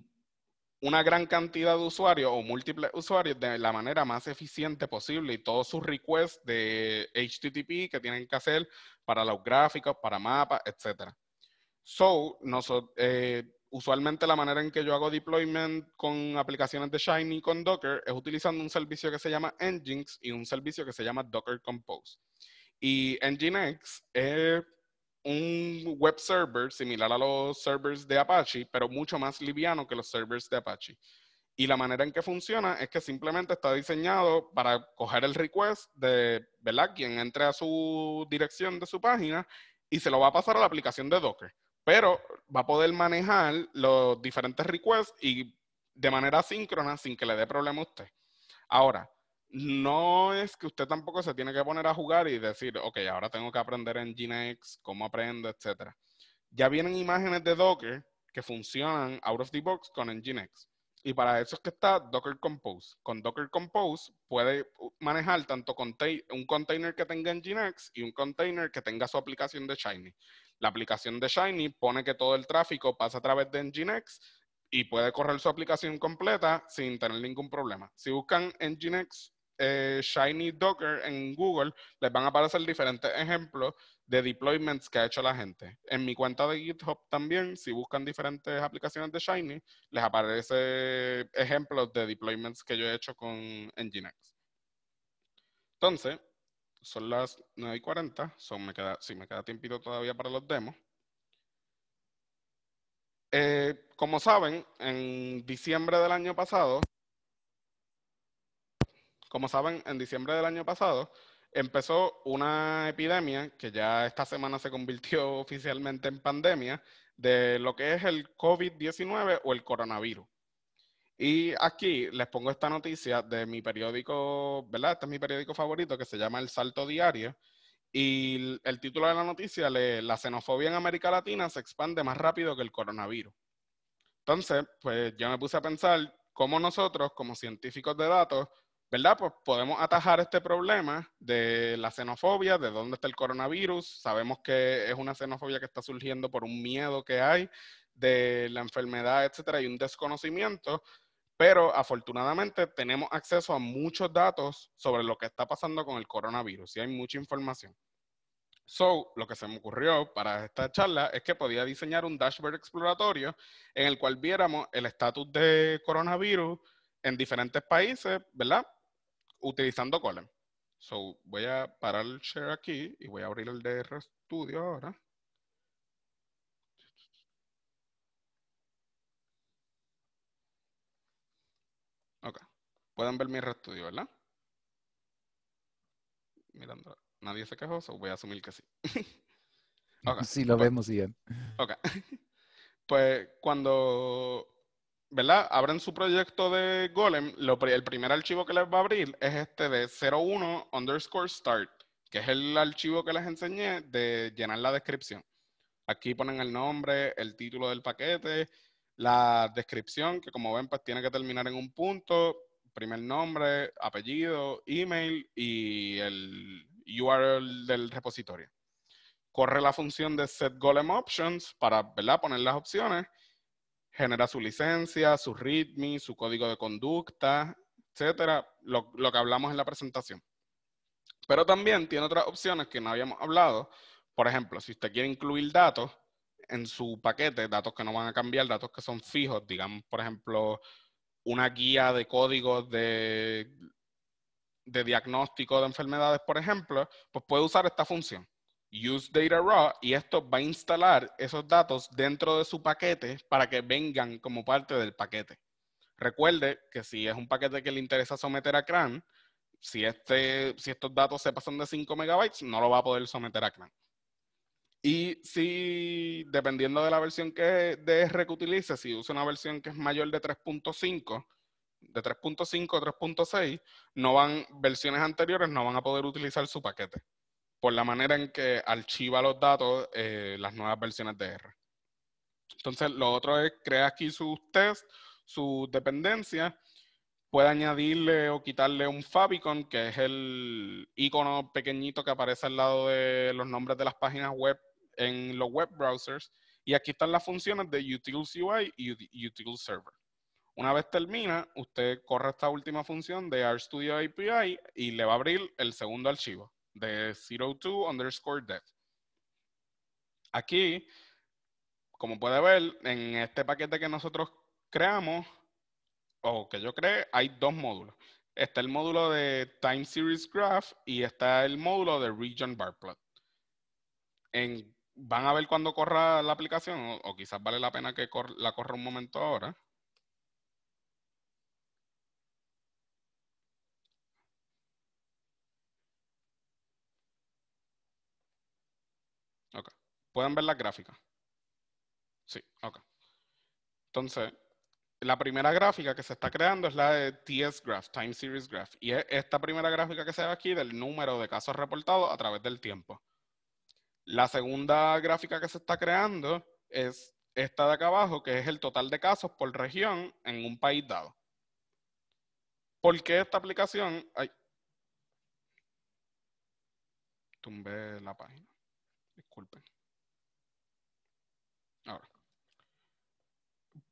una gran cantidad de usuarios o múltiples usuarios de la manera más eficiente posible y todos sus requests de HTTP que tienen que hacer para los gráficos, para mapas, etc. So, nosotros... Eh, usualmente la manera en que yo hago deployment con aplicaciones de Shiny con Docker es utilizando un servicio que se llama Nginx y un servicio que se llama Docker Compose. Y Nginx es un web server similar a los servers de Apache, pero mucho más liviano que los servers de Apache. Y la manera en que funciona es que simplemente está diseñado para coger el request de quien entre a su dirección de su página y se lo va a pasar a la aplicación de Docker pero va a poder manejar los diferentes requests y de manera síncrona sin que le dé problema a usted. Ahora, no es que usted tampoco se tiene que poner a jugar y decir, ok, ahora tengo que aprender en Nginx, cómo aprendo, etc. Ya vienen imágenes de Docker que funcionan out of the box con Nginx. Y para eso es que está Docker Compose. Con Docker Compose puede manejar tanto un container que tenga Nginx y un container que tenga su aplicación de Shiny. La aplicación de Shiny pone que todo el tráfico pasa a través de Nginx y puede correr su aplicación completa sin tener ningún problema. Si buscan Nginx eh, Shiny Docker en Google, les van a aparecer diferentes ejemplos de deployments que ha hecho la gente. En mi cuenta de GitHub también, si buscan diferentes aplicaciones de Shiny, les aparece ejemplos de deployments que yo he hecho con Nginx. Entonces, son las 9 y 40, son, me queda, si me queda tiempito todavía para los demos. Eh, como saben, en diciembre del año pasado, como saben, en diciembre del año pasado empezó una epidemia que ya esta semana se convirtió oficialmente en pandemia de lo que es el COVID-19 o el coronavirus. Y aquí les pongo esta noticia de mi periódico, ¿verdad? Este es mi periódico favorito que se llama El Salto Diario. Y el, título de la noticia, le, la xenofobia en América Latina se expande más rápido que el coronavirus. Entonces, pues yo me puse a pensar cómo nosotros, como científicos de datos, ¿verdad? Pues podemos atajar este problema de la xenofobia, de dónde está el coronavirus. Sabemos que es una xenofobia que está surgiendo por un miedo que hay de la enfermedad, etcétera, y un desconocimiento, pero afortunadamente tenemos acceso a muchos datos sobre lo que está pasando con el coronavirus y hay mucha información. So, lo que se me ocurrió para esta charla es que podía diseñar un dashboard exploratorio en el cual viéramos el estatus de coronavirus en diferentes países, ¿verdad? Utilizando Colin. So, voy a parar el share aquí y voy a abrir el de Studio ahora. Pueden ver mi estudio, ¿verdad? Mirando, nadie se quejó, voy a asumir que sí. Sí, lo pues, vemos bien. Ok. pues cuando, ¿verdad? Abren su proyecto de Golem, el primer archivo que les va a abrir es este de 01 underscore start, que es el archivo que les enseñé de llenar la descripción. Aquí ponen el nombre, el título del paquete, la descripción, que como ven, pues tiene que terminar en un punto, primer nombre, apellido, email y el URL del repositorio. Corre la función de set golem options para poner las opciones, genera su licencia, su README, su código de conducta, etcétera, lo, lo que hablamos en la presentación. Pero también tiene otras opciones que no habíamos hablado. Por ejemplo, si usted quiere incluir datos en su paquete, datos que no van a cambiar, datos que son fijos, digamos, por ejemplo, una guía de códigos de, de diagnóstico de enfermedades, por ejemplo, pues puede usar esta función. Use Data Raw y esto va a instalar esos datos dentro de su paquete para que vengan como parte del paquete. Recuerde que si es un paquete que le interesa someter a CRAN, si, este, si estos datos se pasan de 5 megabytes, no lo va a poder someter a CRAN. Y si, dependiendo de la versión que DR que utilice, si usa una versión que es mayor de 3.5, de 3.5 o 3.6, no van, versiones anteriores no van a poder utilizar su paquete por la manera en que archiva los datos eh, las nuevas versiones de R. Entonces, lo otro es crear aquí sus test, sus dependencias, puede añadirle o quitarle un favicon, que es el icono pequeñito que aparece al lado de los nombres de las páginas web en los web browsers. Y aquí están las funciones de Utils UI y Utils Server. Una vez termina, usted corre esta última función de RStudio API y le va a abrir el segundo archivo de 02 underscore dev. Aquí, como puede ver, en este paquete que nosotros creamos, o que yo creé, hay dos módulos. Está el módulo de Time Series Graph y está el módulo de Region Bar Plot. En van a ver cuando corra la aplicación o, quizás vale la pena que la corra un momento ahora. Ok. ¿Pueden ver la gráfica? Sí, ok. Entonces, la primera gráfica que se está creando es la de TS Graph, Time Series Graph. Y es esta primera gráfica que se ve aquí del número de casos reportados a través del tiempo. La segunda gráfica que se está creando es esta de acá abajo, que es el total de casos por región en un país dado. ¿Por qué esta aplicación? Ay, tumbé la página. Disculpen. Ahora.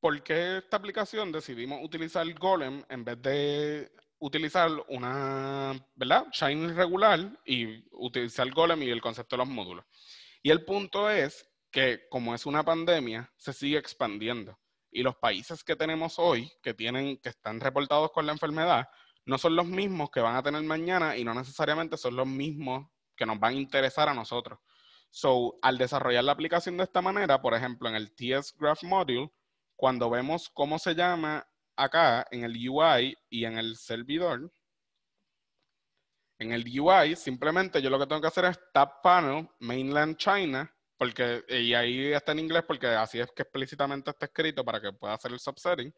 ¿Por qué esta aplicación decidimos utilizar Golem en vez de utilizar una, ¿verdad? Shine regular y utilizar Golem y el concepto de los módulos. Y el punto es que como es una pandemia, se sigue expandiendo. Y los países que tenemos hoy, que, tienen, que están reportados con la enfermedad, no son los mismos que van a tener mañana y no necesariamente son los mismos que nos van a interesar a nosotros. So, al desarrollar la aplicación de esta manera, por ejemplo, en el TS Graph Module, cuando vemos cómo se llama acá en el UI y en el servidor. En el UI, simplemente yo lo que tengo que hacer es Tab Panel Mainland China, porque, y ahí está en inglés porque así es que explícitamente está escrito para que pueda hacer el subsetting.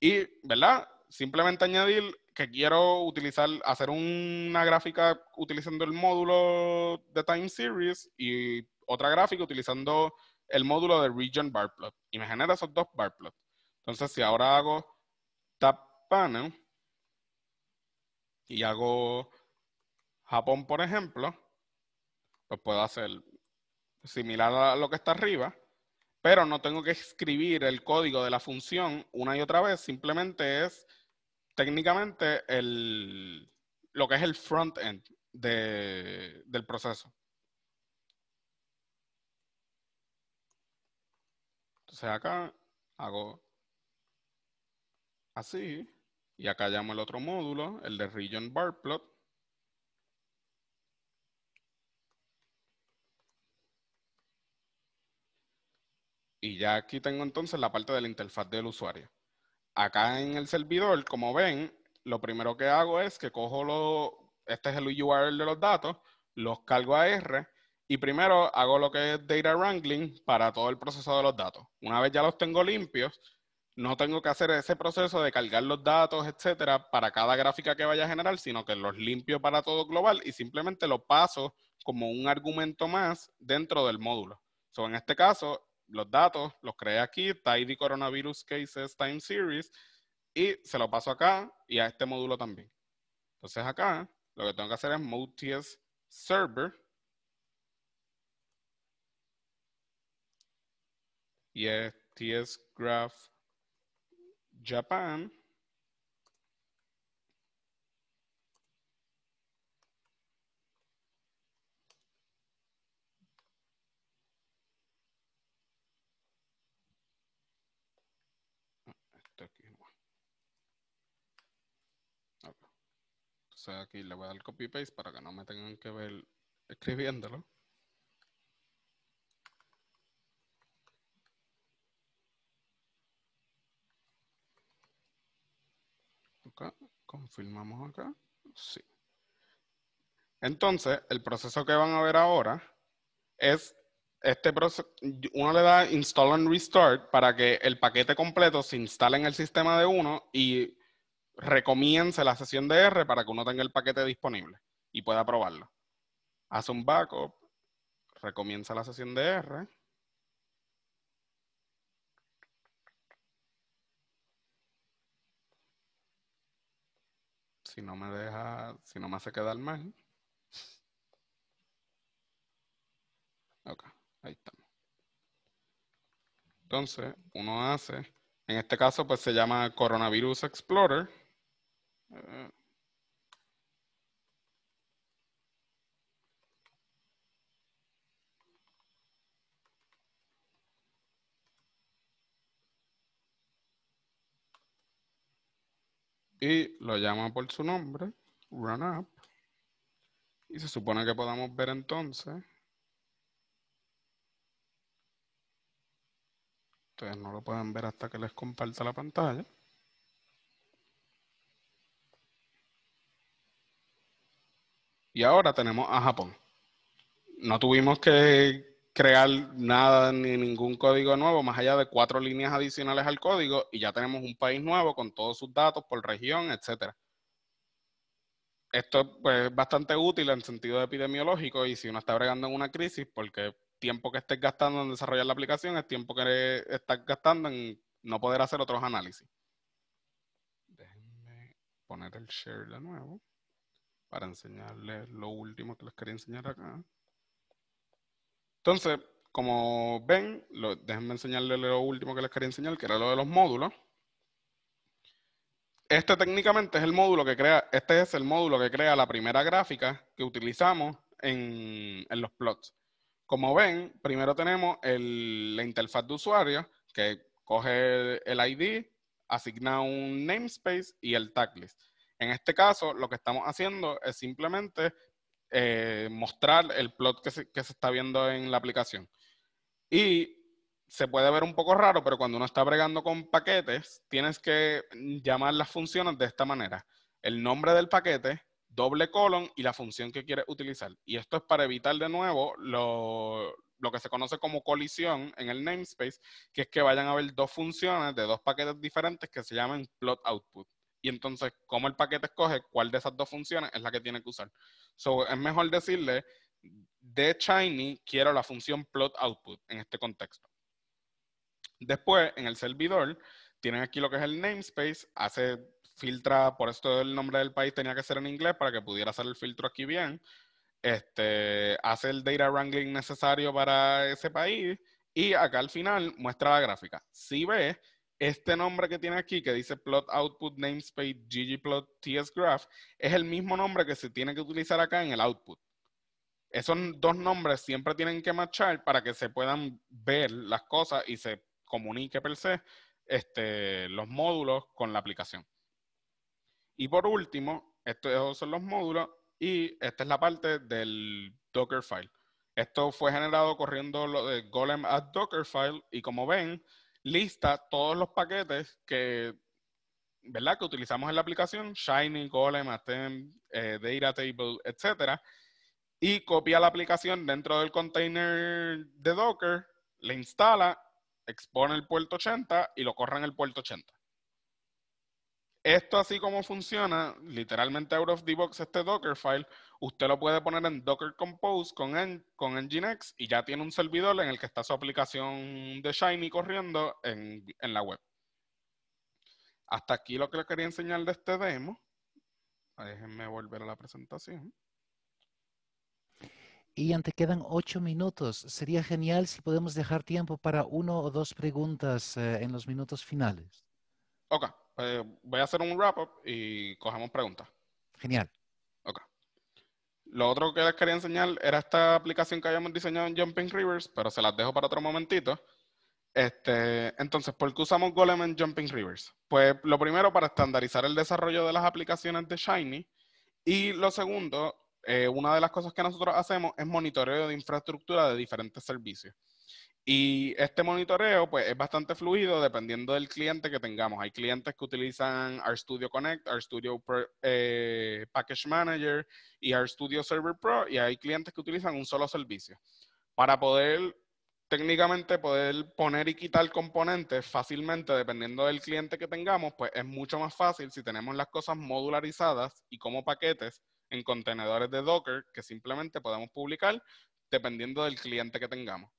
Y, ¿verdad? Simplemente añadir que quiero utilizar, hacer una gráfica utilizando el módulo de Time Series y otra gráfica utilizando el módulo de Region Bar Plot. Y me genera esos dos Bar plot. Entonces, si ahora hago panel y hago Japón, por ejemplo, pues puedo hacer similar a lo que está arriba, pero no tengo que escribir el código de la función una y otra vez, simplemente es técnicamente lo que es el front-end del proceso. Entonces acá hago así, y acá llamo el otro módulo, el de region bar plot. Y ya aquí tengo entonces la parte de la interfaz del usuario. Acá en el servidor, como ven, lo primero que hago es que cojo los este es el URL de los datos, los cargo a R y primero hago lo que es data wrangling para todo el proceso de los datos. Una vez ya los tengo limpios, no tengo que hacer ese proceso de cargar los datos, etcétera, para cada gráfica que vaya a generar, sino que los limpio para todo global y simplemente lo paso como un argumento más dentro del módulo. So, en este caso, los datos los creé aquí, tidy coronavirus cases time series, y se lo paso acá y a este módulo también. Entonces acá, lo que tengo que hacer es mode TS server, y es TS graph Japan ah, O sea, aquí le voy a dar copy paste para que no me tengan que ver escribiéndolo. confirmamos acá, sí. Entonces, el proceso que van a ver ahora es este proceso, uno le da install and restart para que el paquete completo se instale en el sistema de uno y recomience la sesión de R para que uno tenga el paquete disponible y pueda probarlo. Hace un backup, recomienza la sesión de R. si no me deja, si no me hace quedar mal. Ok, ahí estamos. Entonces, uno hace, en este caso pues se llama Coronavirus Explorer. Eh, y lo llama por su nombre, run up. Y se supone que podamos ver entonces. entonces no lo pueden ver hasta que les comparta la pantalla. Y ahora tenemos a Japón. No tuvimos que crear nada ni ningún código nuevo, más allá de cuatro líneas adicionales al código, y ya tenemos un país nuevo con todos sus datos por región, etc. Esto pues, es bastante útil en sentido epidemiológico y si uno está bregando en una crisis, porque tiempo que estés gastando en desarrollar la aplicación es tiempo que estás gastando en no poder hacer otros análisis. Déjenme poner el share de nuevo para enseñarles lo último que les quería enseñar acá. Entonces, como ven, déjenme enseñarles lo último que les quería enseñar, que era lo de los módulos. Este técnicamente es el módulo que crea, este es el módulo que crea la primera gráfica que utilizamos en, los plots. Como ven, primero tenemos la interfaz de usuario, que coge el ID, asigna un namespace y el taglist. En este caso, lo que estamos haciendo es simplemente eh, mostrar el plot que se, está viendo en la aplicación. Y se puede ver un poco raro, pero cuando uno está bregando con paquetes, tienes que llamar las funciones de esta manera. El nombre del paquete, doble colon y la función que quieres utilizar. Y esto es para evitar de nuevo lo, lo que se conoce como colisión en el namespace, que es que vayan a haber dos funciones de dos paquetes diferentes que se llaman plot output y entonces cómo el paquete escoge cuál de esas dos funciones es la que tiene que usar. So, es mejor decirle, de Shiny quiero la función plot output en este contexto. Después, en el servidor, tienen aquí lo que es el namespace, hace filtra, por esto el nombre del país tenía que ser en inglés para que pudiera hacer el filtro aquí bien. Este, hace el data wrangling necesario para ese país y acá al final muestra la gráfica. Si ves este nombre que tiene aquí, que dice plot output namespace ggplot es el mismo nombre que se tiene que utilizar acá en el output. Esos dos nombres siempre tienen que marchar para que se puedan ver las cosas y se comunique per se este, los módulos con la aplicación. Y por último, estos son los módulos y esta es la parte del Dockerfile. Esto fue generado corriendo lo de Golem at Dockerfile y como ven, lista todos los paquetes que, ¿verdad? que utilizamos en la aplicación, Shiny, Golem, Atem, eh, Data Table, etc. Y copia la aplicación dentro del container de Docker, le instala, expone el puerto 80 y lo corre en el puerto 80. Esto así como funciona, literalmente out of the box este Dockerfile, usted lo puede poner en Docker Compose con, con Nginx y ya tiene un servidor en el que está su aplicación de Shiny corriendo en, la web. Hasta aquí lo que le quería enseñar de este demo. Déjenme volver a la presentación. Y antes quedan ocho minutos. Sería genial si podemos dejar tiempo para uno o dos preguntas eh, en los minutos finales. Ok, pues voy a hacer un wrap-up y cogemos preguntas. Genial. Lo otro que les quería enseñar era esta aplicación que habíamos diseñado en Jumping Rivers, pero se las dejo para otro momentito. Este, entonces, ¿por qué usamos Golem en Jumping Rivers? Pues lo primero, para estandarizar el desarrollo de las aplicaciones de Shiny. Y lo segundo, eh, una de las cosas que nosotros hacemos es monitoreo de infraestructura de diferentes servicios. Y este monitoreo pues, es bastante fluido dependiendo del cliente que tengamos. Hay clientes que utilizan RStudio Connect, RStudio eh, Package Manager y RStudio Server Pro, y hay clientes que utilizan un solo servicio. Para poder técnicamente poder poner y quitar componentes fácilmente dependiendo del cliente que tengamos, pues es mucho más fácil si tenemos las cosas modularizadas y como paquetes en contenedores de Docker que simplemente podemos publicar dependiendo del cliente que tengamos.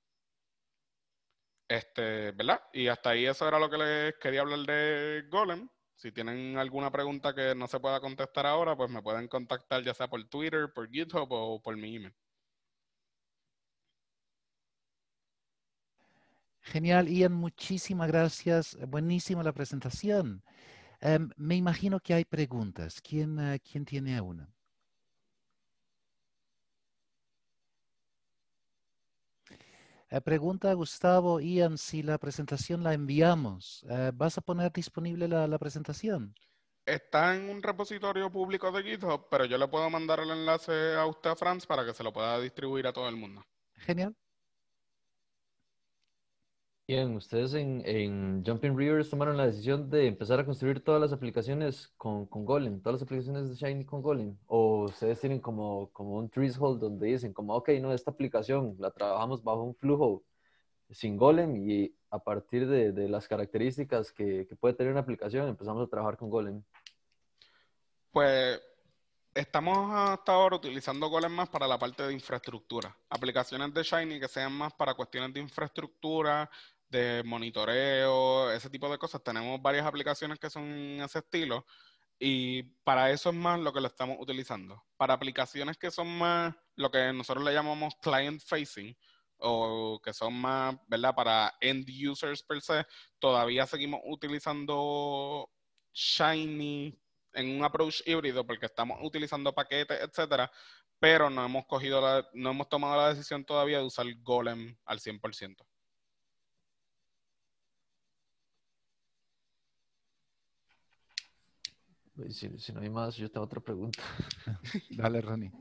Este, ¿verdad? Y hasta ahí eso era lo que les quería hablar de Golem. Si tienen alguna pregunta que no se pueda contestar ahora, pues me pueden contactar ya sea por Twitter, por YouTube o por mi email. Genial, Ian, muchísimas gracias. Buenísima la presentación. Em, me imagino que hay preguntas. ¿Quién, eh, ¿quién tiene una? Eh, pregunta a Gustavo, Ian, si la presentación la enviamos, eh, ¿vas a poner disponible la, presentación? Está en un repositorio público de GitHub, pero yo le puedo mandar el enlace a usted, Franz, para que se lo pueda distribuir a todo el mundo. Genial. Bien, ustedes en, Jumping Rivers tomaron la decisión de empezar a construir todas las aplicaciones con, Golem, todas las aplicaciones de Shiny con Golem, o ustedes tienen como, como un threshold donde dicen como, ok, no, esta aplicación la trabajamos bajo un flujo sin Golem y a partir de, las características que, que, puede tener una aplicación empezamos a trabajar con Golem. Pues Estamos hasta ahora utilizando más para la parte de infraestructura. Aplicaciones de Shiny que sean más para cuestiones de infraestructura, de monitoreo, ese tipo de cosas. Tenemos varias aplicaciones que son ese estilo y para eso es más lo que lo estamos utilizando. Para aplicaciones que son más lo que nosotros le llamamos client facing o que son más, ¿verdad? Para end users per se, todavía seguimos utilizando Shiny en un approach híbrido porque estamos utilizando paquetes, etcétera, pero no hemos cogido no hemos tomado la decisión todavía de usar Golem al 100%. Si, no hay más, yo tengo otra pregunta. Dale, Ronnie.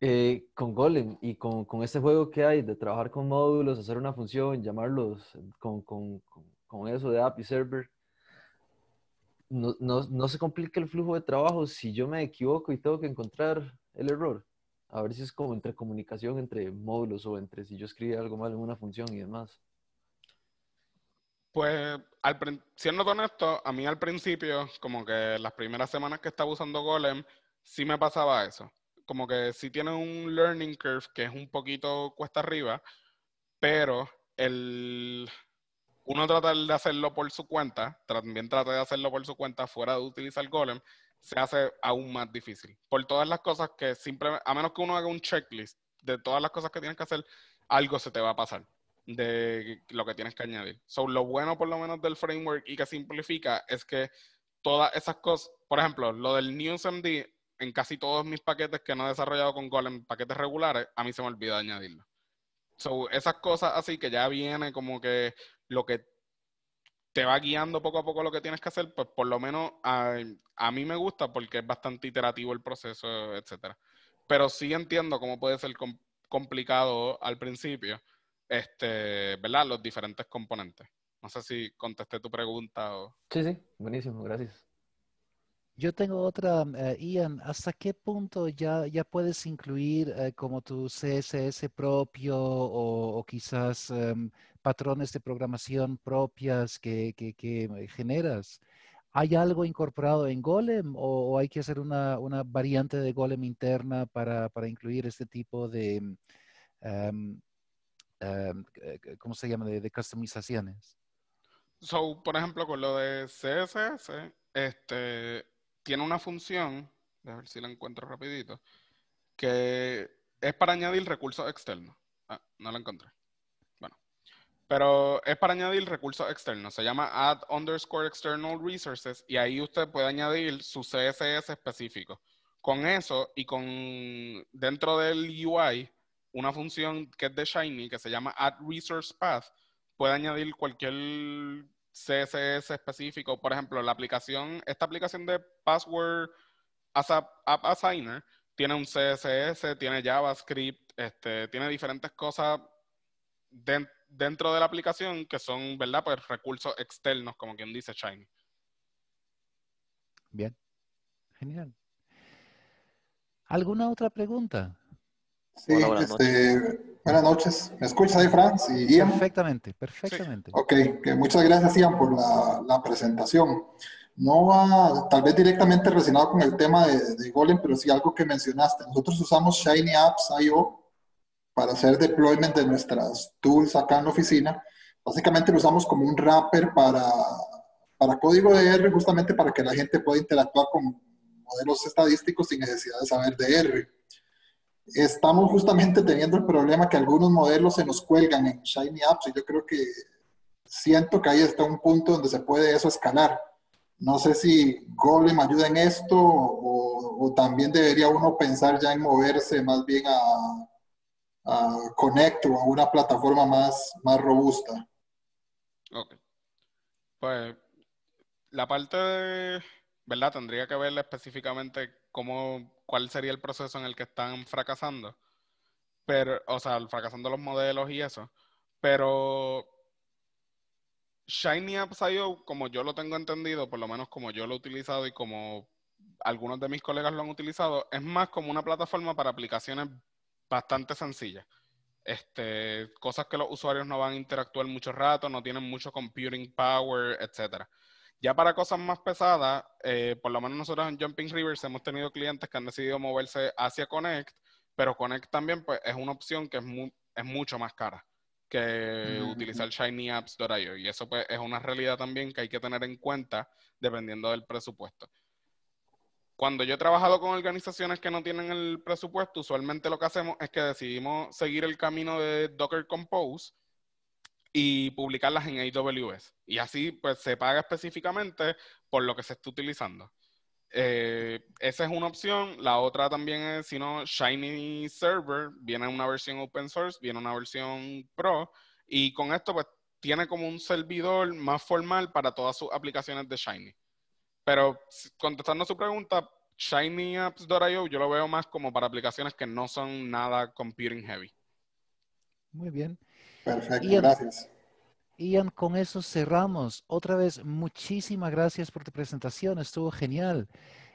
Eh, con Golem y con, con, este juego que hay de trabajar con módulos, hacer una función, llamarlos con, con eso de API server, no, se complica el flujo de trabajo si yo me equivoco y tengo que encontrar el error. A ver si es como entre comunicación entre módulos o entre si yo escribí algo mal en una función y demás. Pues, al, siendo honesto, a mí al principio, como que las primeras semanas que estaba usando Golem, sí me pasaba eso. Como que sí tiene un learning curve que es un poquito cuesta arriba, pero el, uno tratar de hacerlo por su cuenta, también tratar de hacerlo por su cuenta fuera de utilizar Golem, se hace aún más difícil. Por todas las cosas que simplemente, a menos que uno haga un checklist de todas las cosas que tienes que hacer, algo se te va a pasar de lo que tienes que añadir. So, lo bueno por lo menos del framework y que simplifica es que todas esas cosas, por ejemplo, lo del NewsMD, en casi todos mis paquetes que no he desarrollado con Golem, paquetes regulares, a mí se me olvida añadirlo. So, esas cosas así que ya viene como que lo que te va guiando poco a poco lo que tienes que hacer, pues por lo menos a, mí me gusta porque es bastante iterativo el proceso, etcétera. Pero sí entiendo cómo puede ser complicado al principio, este, ¿verdad? Los diferentes componentes. No sé si contesté tu pregunta o... Sí, sí, buenísimo, gracias. Yo tengo otra, mm, eh, Ian, ¿hasta qué punto ya, ya puedes incluir eh, como tu CSS propio o, quizás em, patrones de programación propias que, eh, generas? ¿Hay algo incorporado en Golem o, hay que hacer una, variante de Golem interna para, incluir este tipo de, em, em, ¿cómo se llama?, de, de customizaciones. So, por ejemplo, con lo de CSS, este, tiene una función, a ver si la encuentro rapidito, que es para añadir recursos externos. Ah, no la encontré. Bueno. Pero es para añadir recursos externos. Se llama add underscore external resources y ahí usted puede añadir su CSS específico. Con eso y con dentro del UI, una función que es de Shiny que se llama add resource path, puede añadir cualquier CSS específico. Por ejemplo, la aplicación, esta aplicación de Password App Assigner tiene un CSS, tiene JavaScript, este, tiene diferentes cosas dentro de la aplicación que son, ¿verdad? Pues recursos externos, como quien dice Shiny. Bien. Genial. ¿Alguna otra pregunta? Sí, este, buenas, noches. ¿Me escuchas ahí, Franz? Perfectamente, perfectamente. Ok, muchas gracias, Ian, por la, presentación. No va, tal vez directamente relacionado con el tema de, Golem, pero sí algo que mencionaste. Nosotros usamos Shiny Apps I.O. para hacer deployment de nuestras tools acá en la oficina. Básicamente lo usamos como un wrapper para, para código de R, justamente para que la gente pueda interactuar con modelos estadísticos sin necesidad de saber de R estamos justamente teniendo el problema que algunos modelos se nos cuelgan en Shiny Apps y yo creo que siento que ahí está un punto donde se puede eso escalar. No sé si Golem ayuda en esto o, también debería uno pensar ya en moverse más bien a, a Connect o a una plataforma más, más robusta. Ok. Pues la parte de, ¿verdad? Tendría que verle específicamente cómo cuál sería el proceso en el que están fracasando. Pero, o sea, fracasando los modelos y eso. Pero Shiny Apps.io, como yo lo tengo entendido, por lo menos como yo lo he utilizado y como algunos de mis colegas lo han utilizado, es más como una plataforma para aplicaciones bastante sencillas. Este, cosas que los usuarios no van a interactuar mucho rato, no tienen mucho computing power, etcétera. Ya para cosas más pesadas, eh, por lo menos nosotros en Jumping Rivers hemos tenido clientes que han decidido moverse hacia Connect, pero Connect también pues, es una opción que es, mucho más cara que utilizar shinyapps.io. Y eso pues, es una realidad también que hay que tener en cuenta dependiendo del presupuesto. Cuando yo he trabajado con organizaciones que no tienen el presupuesto, usualmente lo que hacemos es que decidimos seguir el camino de Docker Compose, y publicarlas en AWS. Y así pues se paga específicamente por lo que se está utilizando. Eh, esa es una opción. La otra también es, si no, Shiny Server. Viene una versión open source, viene una versión pro. Y con esto, pues, tiene como un servidor más formal para todas sus aplicaciones de Shiny. Pero contestando su pregunta, ShinyApps.io yo lo veo más como para aplicaciones que no son nada computing heavy. Muy bien. Perfecto, gracias. con eso cerramos. Otra vez, muchísimas gracias por tu presentación, estuvo genial.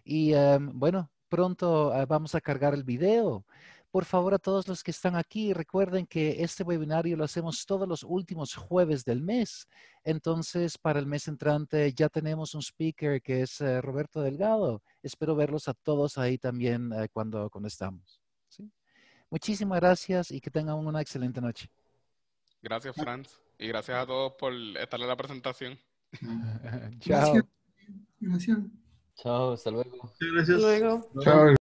Y em, bueno, pronto eh, vamos a cargar el video. Por favor, a todos los que están aquí, recuerden que este webinario lo hacemos todos los últimos jueves del mes. Entonces, para el mes entrante ya tenemos un speaker que es eh, Roberto Delgado. Espero verlos a todos ahí también eh, cuando, cuando estamos. Muchísimas gracias y que tengan una excelente noche. Gracias, Franz. Y gracias a todos por estar en la presentación. Chao. Gracias. Chao, hasta luego. Gracias. Hasta luego. Chao.